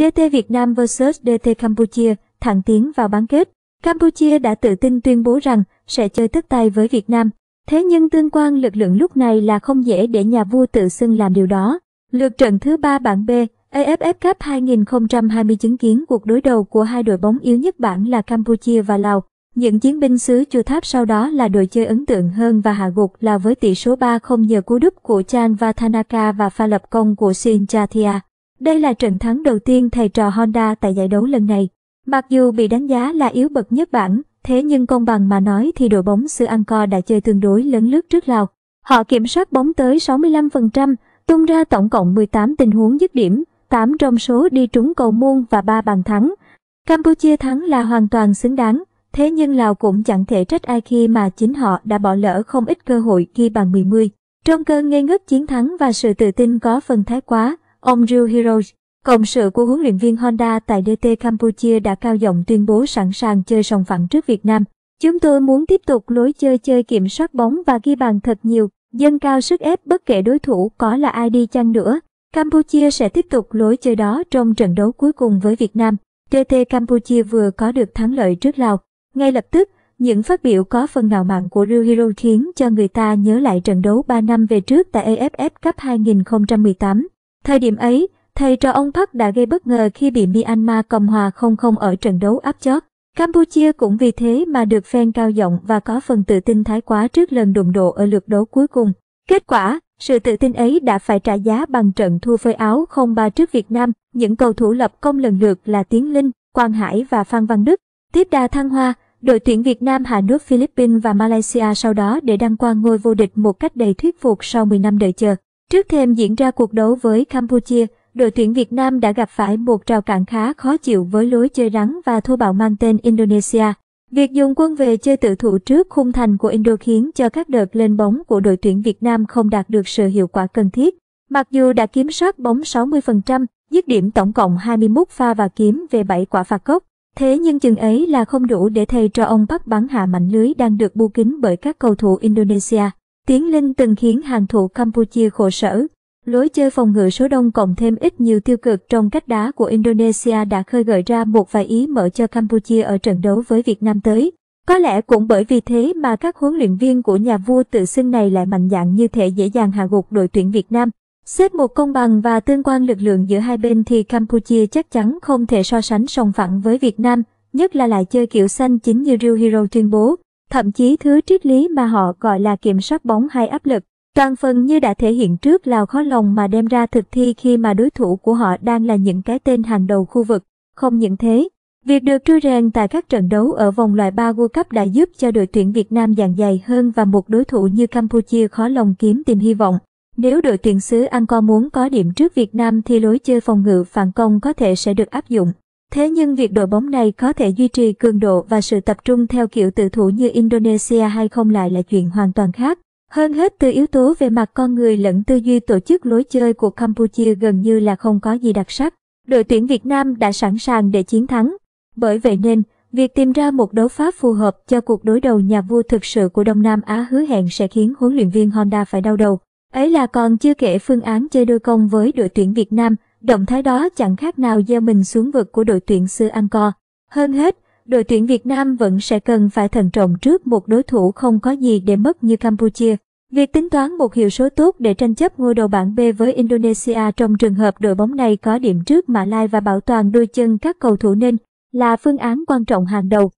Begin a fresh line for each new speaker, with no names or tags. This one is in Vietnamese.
DT Việt Nam vs DT Campuchia thẳng tiến vào bán kết. Campuchia đã tự tin tuyên bố rằng sẽ chơi tất tay với Việt Nam. Thế nhưng tương quan lực lượng lúc này là không dễ để nhà vua tự xưng làm điều đó. Lượt trận thứ ba bảng B, AFF Cup 2020 chứng kiến cuộc đối đầu của hai đội bóng yếu nhất bảng là Campuchia và Lào. Những chiến binh xứ chùa tháp sau đó là đội chơi ấn tượng hơn và hạ gục là với tỷ số 3-0 nhờ cú đúp của Chan Vatanaka và pha lập công của Shin đây là trận thắng đầu tiên thầy trò Honda tại giải đấu lần này. Mặc dù bị đánh giá là yếu bậc nhất bảng, thế nhưng công bằng mà nói thì đội bóng xứ Angkor đã chơi tương đối lấn lướt trước Lào. Họ kiểm soát bóng tới 65%, tung ra tổng cộng 18 tình huống dứt điểm, 8 trong số đi trúng cầu môn và 3 bàn thắng. Campuchia thắng là hoàn toàn xứng đáng, thế nhưng Lào cũng chẳng thể trách ai khi mà chính họ đã bỏ lỡ không ít cơ hội ghi bàn 10. Trong cơn ngây ngất chiến thắng và sự tự tin có phần thái quá, Ông Ryu Heroes, cộng sự của huấn luyện viên Honda tại DT Campuchia đã cao giọng tuyên bố sẵn sàng chơi sòng phẳng trước Việt Nam. Chúng tôi muốn tiếp tục lối chơi chơi kiểm soát bóng và ghi bàn thật nhiều, dâng cao sức ép bất kể đối thủ có là ai đi chăng nữa. Campuchia sẽ tiếp tục lối chơi đó trong trận đấu cuối cùng với Việt Nam. DT Campuchia vừa có được thắng lợi trước Lào. Ngay lập tức, những phát biểu có phần ngạo mạn của Ryu Hiro khiến cho người ta nhớ lại trận đấu 3 năm về trước tại AFF Cup 2018. Thời điểm ấy, thầy trò ông Park đã gây bất ngờ khi bị Myanmar cầm hòa 0-0 ở trận đấu áp chót. Campuchia cũng vì thế mà được phen cao giọng và có phần tự tin thái quá trước lần đụng độ ở lượt đấu cuối cùng. Kết quả, sự tự tin ấy đã phải trả giá bằng trận thua với Áo 0-3 trước Việt Nam. Những cầu thủ lập công lần lượt là Tiến Linh, Quang Hải và Phan Văn Đức. Tiếp đà Thăng Hoa, đội tuyển Việt Nam hạ nước Philippines và Malaysia sau đó để đăng quang ngôi vô địch một cách đầy thuyết phục sau 10 năm đợi chờ. Trước thêm diễn ra cuộc đấu với Campuchia, đội tuyển Việt Nam đã gặp phải một trào cản khá khó chịu với lối chơi rắn và thô bạo mang tên Indonesia. Việc dùng quân về chơi tự thủ trước khung thành của Indo khiến cho các đợt lên bóng của đội tuyển Việt Nam không đạt được sự hiệu quả cần thiết. Mặc dù đã kiểm soát bóng 60%, dứt điểm tổng cộng 21 pha và kiếm về 7 quả phạt góc, thế nhưng chừng ấy là không đủ để thầy cho ông Park bắn hạ mảnh lưới đang được bu kín bởi các cầu thủ Indonesia. Tiến Linh từng khiến hàng thủ Campuchia khổ sở. Lối chơi phòng ngự số đông cộng thêm ít nhiều tiêu cực trong cách đá của Indonesia đã khơi gợi ra một vài ý mở cho Campuchia ở trận đấu với Việt Nam tới. Có lẽ cũng bởi vì thế mà các huấn luyện viên của nhà vua tự xưng này lại mạnh dạn như thể dễ dàng hạ gục đội tuyển Việt Nam. Xếp một công bằng và tương quan lực lượng giữa hai bên thì Campuchia chắc chắn không thể so sánh sòng phẳng với Việt Nam, nhất là lại chơi kiểu xanh chính như Rio Hero tuyên bố thậm chí thứ triết lý mà họ gọi là kiểm soát bóng hay áp lực. Toàn phần như đã thể hiện trước là khó lòng mà đem ra thực thi khi mà đối thủ của họ đang là những cái tên hàng đầu khu vực. Không những thế, việc được trui rèn tại các trận đấu ở vòng loại 3 World Cup đã giúp cho đội tuyển Việt Nam dàn dày hơn và một đối thủ như Campuchia khó lòng kiếm tìm hy vọng. Nếu đội tuyển xứ Angkor muốn có điểm trước Việt Nam thì lối chơi phòng ngự phản công có thể sẽ được áp dụng. Thế nhưng việc đội bóng này có thể duy trì cường độ và sự tập trung theo kiểu tự thủ như Indonesia hay không lại là chuyện hoàn toàn khác. Hơn hết từ yếu tố về mặt con người lẫn tư duy tổ chức lối chơi của Campuchia gần như là không có gì đặc sắc. Đội tuyển Việt Nam đã sẵn sàng để chiến thắng. Bởi vậy nên, việc tìm ra một đấu pháp phù hợp cho cuộc đối đầu nhà vua thực sự của Đông Nam Á hứa hẹn sẽ khiến huấn luyện viên Honda phải đau đầu. Ấy là còn chưa kể phương án chơi đôi công với đội tuyển Việt Nam Động thái đó chẳng khác nào gieo mình xuống vực của đội tuyển xứ Angkor. Hơn hết, đội tuyển Việt Nam vẫn sẽ cần phải thận trọng trước một đối thủ không có gì để mất như Campuchia. Việc tính toán một hiệu số tốt để tranh chấp ngôi đầu bảng B với Indonesia trong trường hợp đội bóng này có điểm trước Mã Lai và bảo toàn đôi chân các cầu thủ nên là phương án quan trọng hàng đầu.